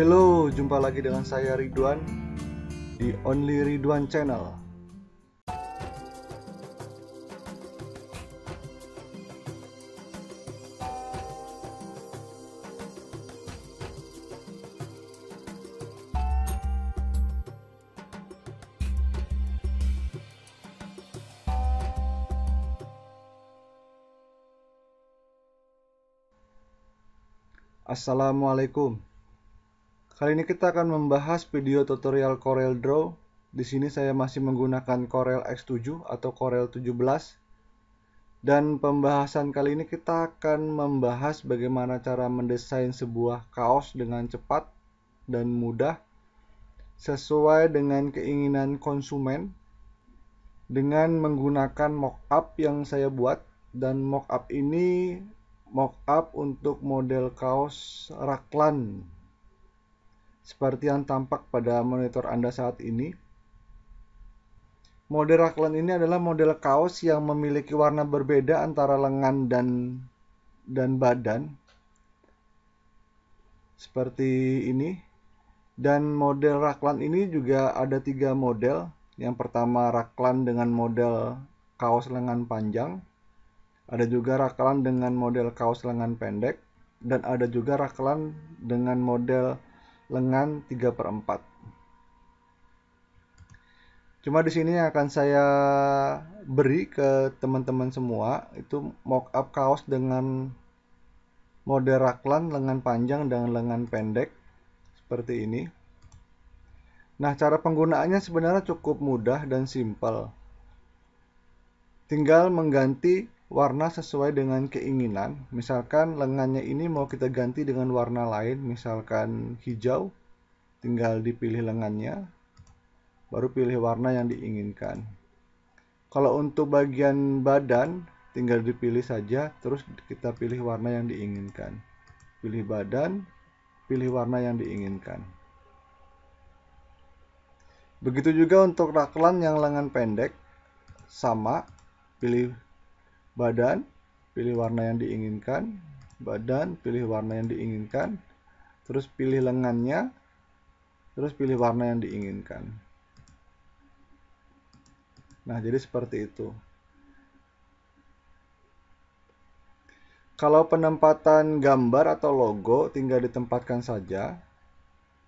Hello, jumpa lagi dengan saya Ridwan di Only Ridwan Channel. Assalamualaikum. Kali ini kita akan membahas video tutorial Corel Draw. Di sini saya masih menggunakan Corel X7 atau Corel 17. Dan pembahasan kali ini kita akan membahas bagaimana cara mendesain sebuah kaos dengan cepat dan mudah sesuai dengan keinginan konsumen dengan menggunakan mockup yang saya buat dan mockup ini mockup untuk model kaos Raklan seperti yang tampak pada monitor Anda saat ini. Model raklan ini adalah model kaos yang memiliki warna berbeda antara lengan dan dan badan. Seperti ini. Dan model raklan ini juga ada tiga model. Yang pertama raklan dengan model kaos lengan panjang. Ada juga raklan dengan model kaos lengan pendek. Dan ada juga raklan dengan model lengan 3 per 4 cuma di sini yang akan saya beri ke teman-teman semua itu mock up kaos dengan mode raklan lengan panjang dan lengan pendek seperti ini nah cara penggunaannya sebenarnya cukup mudah dan simple tinggal mengganti warna sesuai dengan keinginan. Misalkan lengannya ini mau kita ganti dengan warna lain, misalkan hijau, tinggal dipilih lengannya, baru pilih warna yang diinginkan. Kalau untuk bagian badan, tinggal dipilih saja, terus kita pilih warna yang diinginkan. Pilih badan, pilih warna yang diinginkan. Begitu juga untuk raklan yang lengan pendek, sama, pilih badan, pilih warna yang diinginkan, badan, pilih warna yang diinginkan, terus pilih lengannya, terus pilih warna yang diinginkan. Nah, jadi seperti itu. Kalau penempatan gambar atau logo tinggal ditempatkan saja.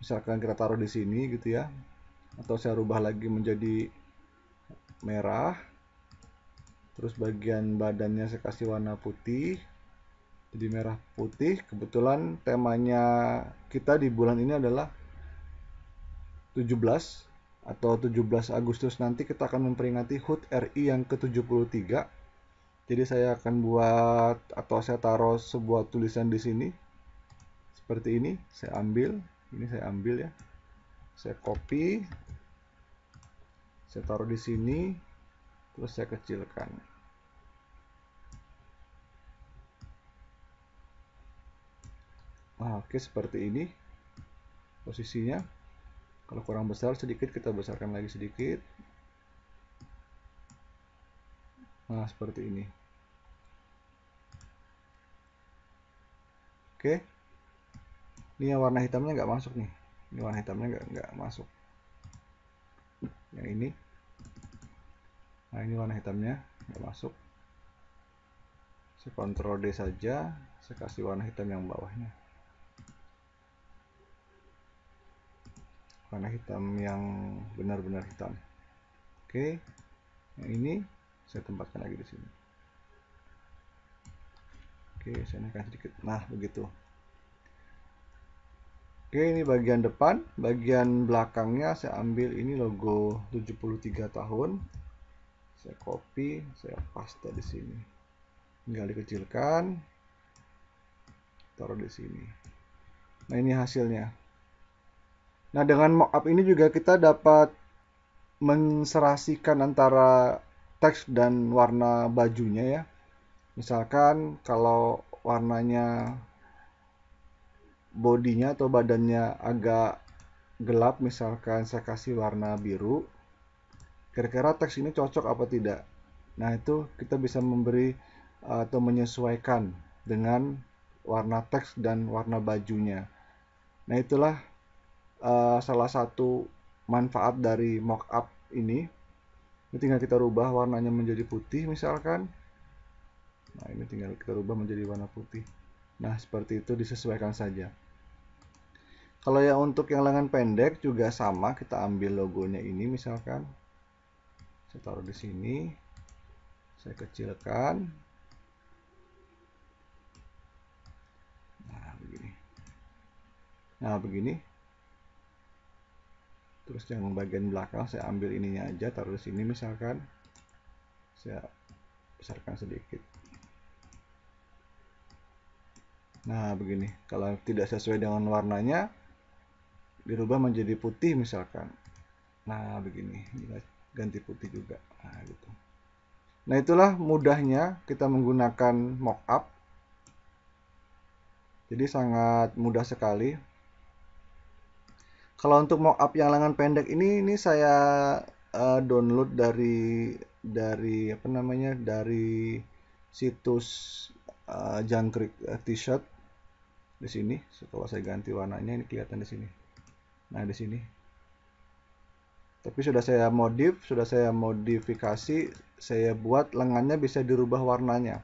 Misalkan kita taruh di sini gitu ya. Atau saya rubah lagi menjadi merah terus bagian badannya saya kasih warna putih jadi merah putih kebetulan temanya kita di bulan ini adalah 17 atau 17 Agustus nanti kita akan memperingati HUT RI yang ke-73 jadi saya akan buat atau saya taruh sebuah tulisan di sini seperti ini saya ambil ini saya ambil ya saya copy saya taruh di sini terus saya kecilkan nah, oke seperti ini posisinya kalau kurang besar sedikit kita besarkan lagi sedikit nah seperti ini oke ini yang warna hitamnya nggak masuk nih ini warna hitamnya nggak nggak masuk yang ini nah ini warna hitamnya nggak masuk saya kontrol D saja saya kasih warna hitam yang bawahnya warna hitam yang benar-benar hitam oke yang ini saya tempatkan lagi di sini oke saya naikkan sedikit nah begitu Oke, ini bagian depan, bagian belakangnya saya ambil ini logo 73 tahun saya copy saya paste di sini tinggal dikecilkan taruh di sini nah ini hasilnya nah dengan mockup ini juga kita dapat menserasikan antara teks dan warna bajunya ya misalkan kalau warnanya bodinya atau badannya agak gelap misalkan saya kasih warna biru kira-kira teks ini cocok apa tidak nah itu kita bisa memberi eh, atau menyesuaikan dengan warna teks dan warna bajunya nah itulah uh, salah satu manfaat dari mockup ini ini tinggal kita rubah warnanya menjadi putih misalkan nah ini tinggal kita rubah menjadi warna putih nah seperti itu disesuaikan saja kalau yang untuk yang lengan pendek juga sama kita ambil logonya ini misalkan saya taruh di sini saya kecilkan nah begini nah begini terus yang bagian belakang saya ambil ininya aja taruh di sini misalkan saya besarkan sedikit nah begini kalau tidak sesuai dengan warnanya dirubah menjadi putih misalkan nah begini ganti putih juga nah gitu nah itulah mudahnya kita menggunakan mockup jadi sangat mudah sekali kalau untuk mockup yang lengan pendek ini ini saya uh, download dari dari apa namanya dari situs uh, jangkrik uh, t-shirt di sini setelah saya ganti warnanya ini kelihatan di sini nah di sini tapi sudah saya modif sudah saya modifikasi saya buat lengannya bisa dirubah warnanya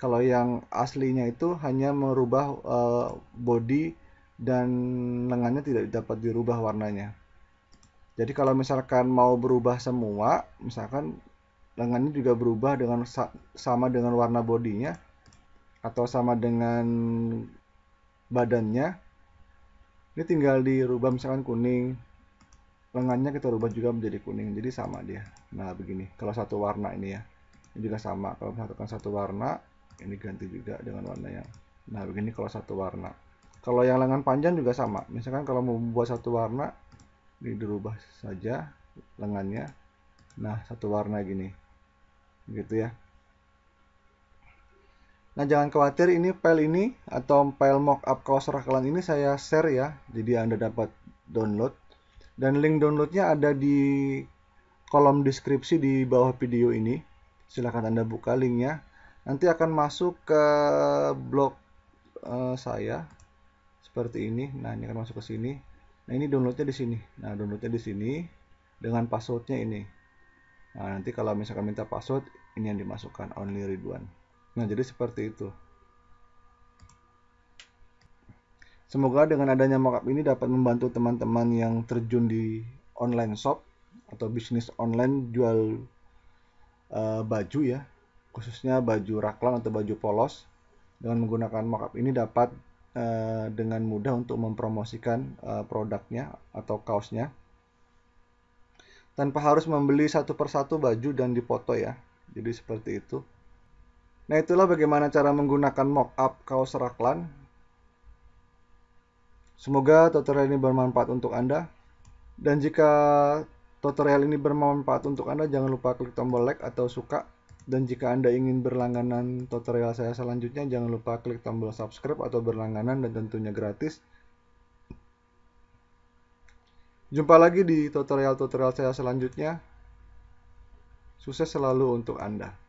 kalau yang aslinya itu hanya merubah uh, body dan lengannya tidak dapat dirubah warnanya jadi kalau misalkan mau berubah semua misalkan lengannya juga berubah dengan sama dengan warna bodinya atau sama dengan badannya ini tinggal dirubah misalkan kuning lengannya kita rubah juga menjadi kuning jadi sama dia nah begini kalau satu warna ini ya ini juga sama kalau misalkan satu warna ini ganti juga dengan warna yang nah begini kalau satu warna kalau yang lengan panjang juga sama misalkan kalau mau membuat satu warna ini dirubah saja lengannya nah satu warna gini gitu ya Nah jangan khawatir ini file ini atau file mockup kaos rakalan ini saya share ya jadi Anda dapat download dan link downloadnya ada di kolom deskripsi di bawah video ini silahkan anda buka linknya nanti akan masuk ke blog uh, saya seperti ini nah ini akan masuk ke sini nah ini downloadnya di sini nah downloadnya di sini dengan passwordnya ini nah nanti kalau misalkan minta password ini yang dimasukkan only Ridwan nah jadi seperti itu Semoga dengan adanya markup ini dapat membantu teman-teman yang terjun di online shop atau bisnis online jual uh, baju ya, khususnya baju raklan atau baju polos. Dengan menggunakan markup ini dapat uh, dengan mudah untuk mempromosikan uh, produknya atau kaosnya tanpa harus membeli satu persatu baju dan dipoto ya. Jadi seperti itu. Nah, itulah bagaimana cara menggunakan mockup kaos raklan Semoga tutorial ini bermanfaat untuk Anda. Dan jika tutorial ini bermanfaat untuk Anda, jangan lupa klik tombol like atau suka. Dan jika Anda ingin berlangganan tutorial saya selanjutnya, jangan lupa klik tombol subscribe atau berlangganan dan tentunya gratis. Jumpa lagi di tutorial-tutorial saya selanjutnya. Sukses selalu untuk Anda.